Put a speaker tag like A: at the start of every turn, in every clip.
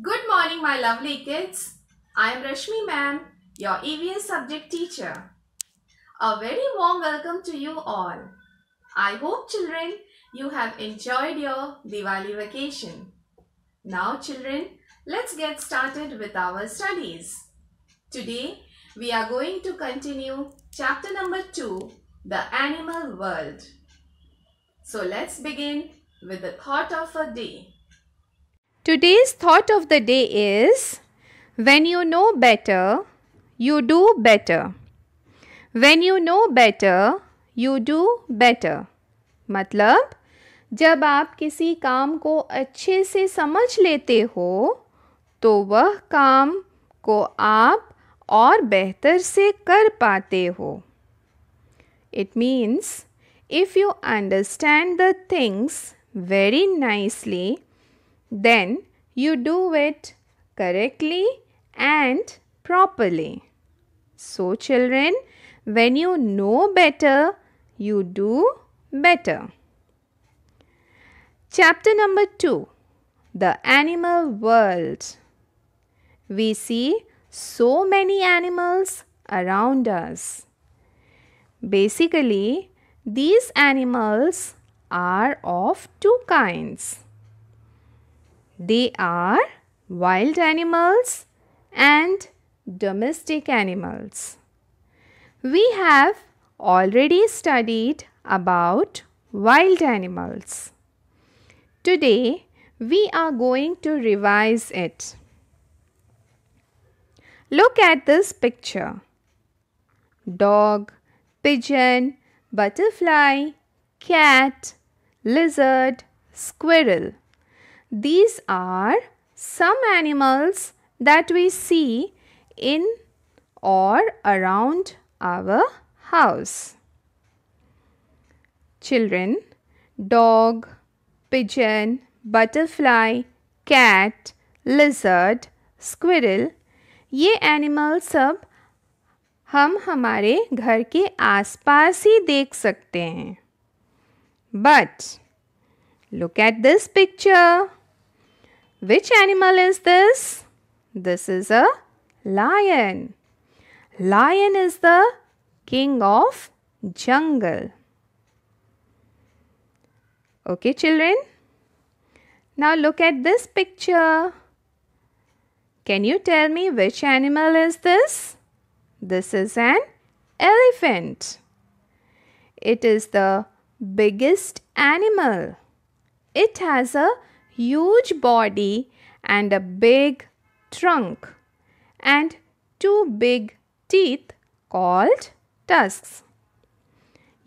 A: Good morning my lovely kids. I am Rashmi ma'am, your EVS subject teacher. A very warm welcome to you all. I hope children you have enjoyed your Diwali vacation. Now children, let's get started with our studies. Today we are going to continue chapter number 2, the animal world. So let's begin with the thought of a day. Today's thought of the day is when you know better, you do better. When you know better, you do better. मतलब जब आप किसी काम को अच्छे से समझ लेते हो तो वह काम को आप और बेहतर से कर पाते हो It means if you understand the things very nicely, then you do it correctly and properly. So, children, when you know better, you do better. Chapter number 2 The Animal World. We see so many animals around us. Basically, these animals are of two kinds they are wild animals and domestic animals. We have already studied about wild animals. Today, we are going to revise it. Look at this picture. Dog, pigeon, butterfly, cat, lizard, squirrel. These are some animals that we see in or around our house. Children, dog, pigeon, butterfly, cat, lizard, squirrel ये animal सब हम हमारे घर के आसपास ही देख सकते हैं but look at this picture Which animal is this? This is a lion. Lion is the king of jungle. Okay, children. Now look at this picture. Can you tell me which animal is this? This is an elephant. It is the biggest animal. It has a huge body and a big trunk and two big teeth called tusks.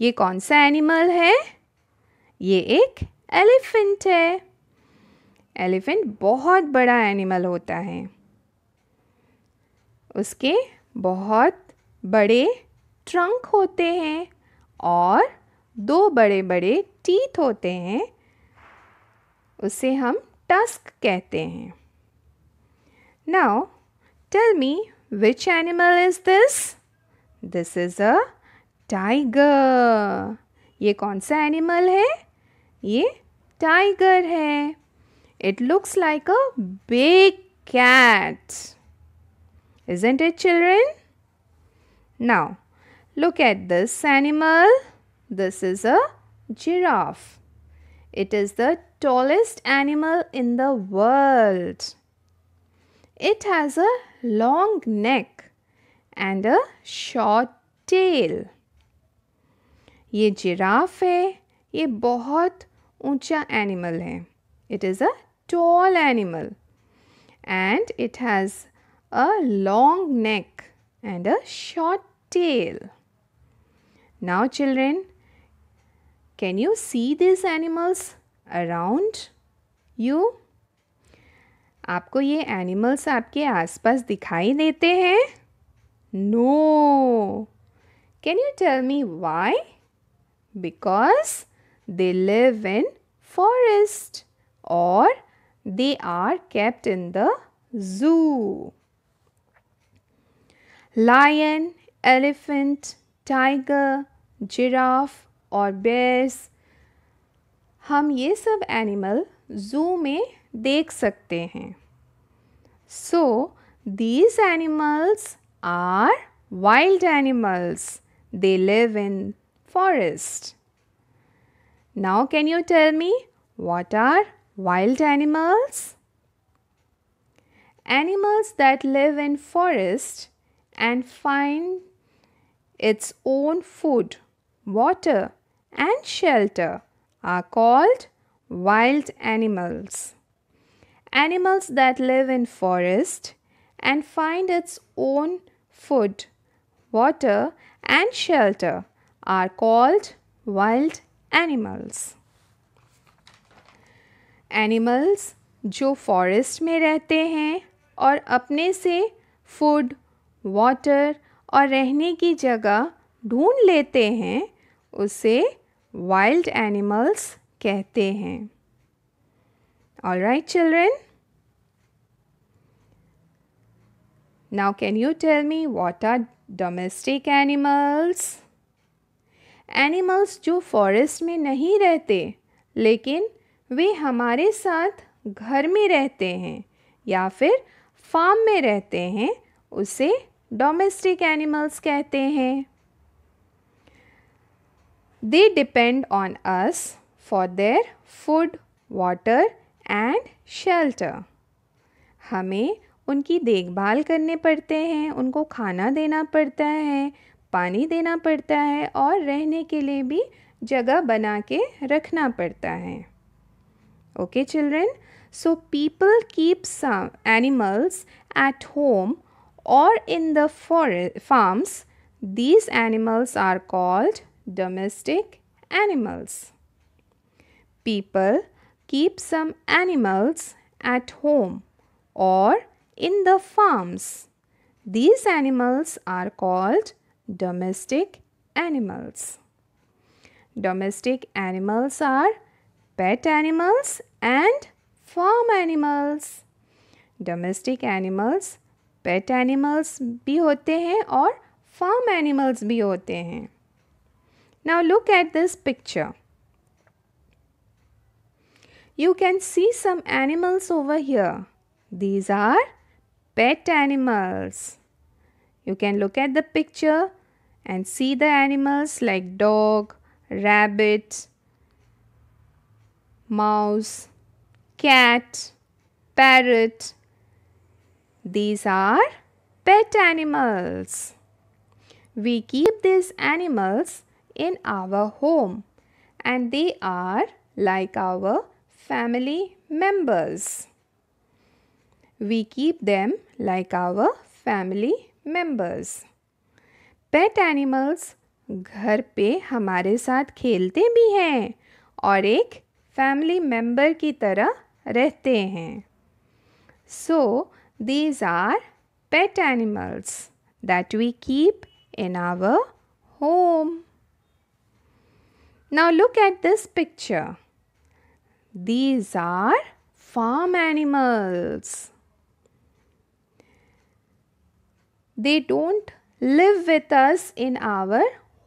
A: ये कौन सा animal है ये एक elephant है elephant बहुत बड़ा animal होता है उसके बहुत बड़े ट्रंक होते हैं और दो बड़े बड़े टीथ होते हैं उसे हम टस्क कहते हैं now tell me which animal is this this is a tiger ये कौन सा एनिमल है ये टाइगर है it looks like a big cat is it children now look at this animal this is a giraffe It is the tallest animal in the world. It has a long neck and a short tail. ये giraffe है ये बहुत ऊंचा animal है it is a tall animal and it has a long neck and a short tail now children can you see these animals around you? आपको ये animals आपके आसपास दिखाई देते हैं? No. Can you tell me why? Because they live in forest or they are kept in the zoo. Lion, elephant, tiger, giraffe, और bears हम ये सब एनिमल जू में देख सकते हैं so these animals are wild animals. They live in forest. Now can you tell me what are wild animals? Animals that live in forest and find its own food, water and shelter are called wild animals. Animals that live in forest and find its own food, water and shelter are called wild animals. Animals जो forest में रहते हैं और अपने से food water और रहने की जगह ढूंढ लेते हैं उसे वाइल्ड एनिमल्स कहते हैं all right children now can you tell me what are domestic animals animals जो फॉरेस्ट में नहीं रहते लेकिन वे हमारे साथ घर में रहते हैं या फिर फार्म में रहते हैं उसे डोमेस्टिक एनिमल्स कहते हैं They depend on us for their food, water and shelter. हमें उनकी देखभाल करने पड़ते हैं उनको खाना देना पड़ता है पानी देना पड़ता है और रहने के लिए भी जगह बना के रखना पड़ता है okay children so people keep some animals at home और in the for farms these animals are called domestic animals. People keep some animals at home or in the farms. These animals are called domestic animals. Domestic animals are pet animals and farm animals. Domestic animals pet animals, भी होते हैं और farm animals भी होते हैं now look at this picture. You can see some animals over here. These are pet animals. You can look at the picture and see the animals like dog, rabbit, mouse, cat, parrot. These are pet animals. We keep these animals in our home and they are like our family members. We keep them like our family members. Pet animals घर पे हमारे साथ खेलते भी हैं और एक family member की तरह रहते हैं so these are pet animals that we keep in our home Now look at this picture. These are farm animals. They don't live with us in our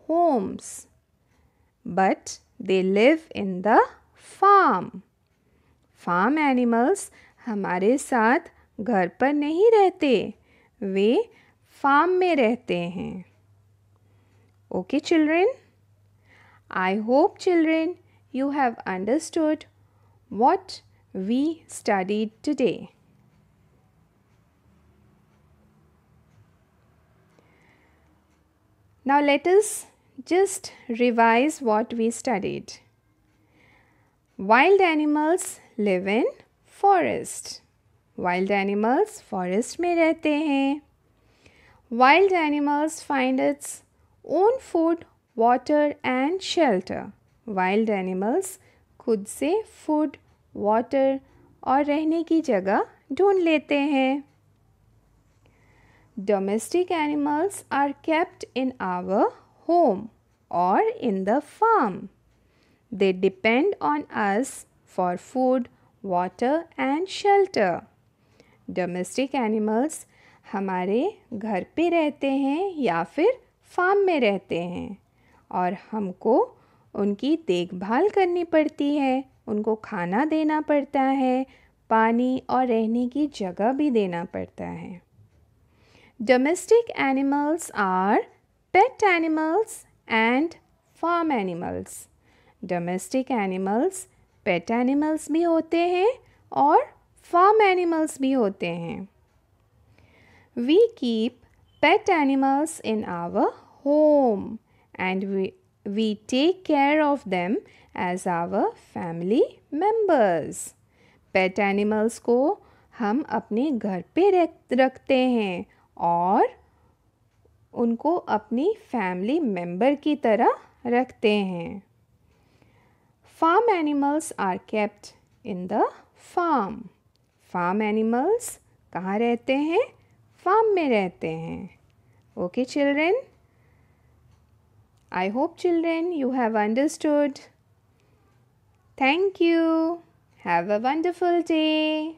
A: homes, but they live in the farm. Farm animals हमारे साथ घर पर नहीं रहते वे farm में रहते हैं okay children I hope, children, you have understood what we studied today. Now, let us just revise what we studied. Wild animals live in forest. Wild animals forest में रहते हैं. Wild animals find its own food water and shelter. Wild animals खुद से food, water और रहने की जगह ढूंढ लेते हैं Domestic animals are kept in our home or in the farm. They depend on us for food, water and shelter. Domestic animals हमारे घर पे रहते हैं या फिर फार्म में रहते हैं और हमको उनकी देखभाल करनी पड़ती है उनको खाना देना पड़ता है पानी और रहने की जगह भी देना पड़ता है domestic animals are pet animals and farm animals domestic animals pet animals भी होते हैं और फार्म एनिमल्स भी होते हैं we keep pet animals in our home and we, we take care of them as our family members. Pet animals को हम अपने घर पे रखते हैं और उनको अपनी फैमिली मेंबर की तरह रखते हैं farm animals are kept in the farm farm animals कहाँ रहते हैं फार्म में रहते हैं okay children I hope children you have understood. Thank you. Have a wonderful day.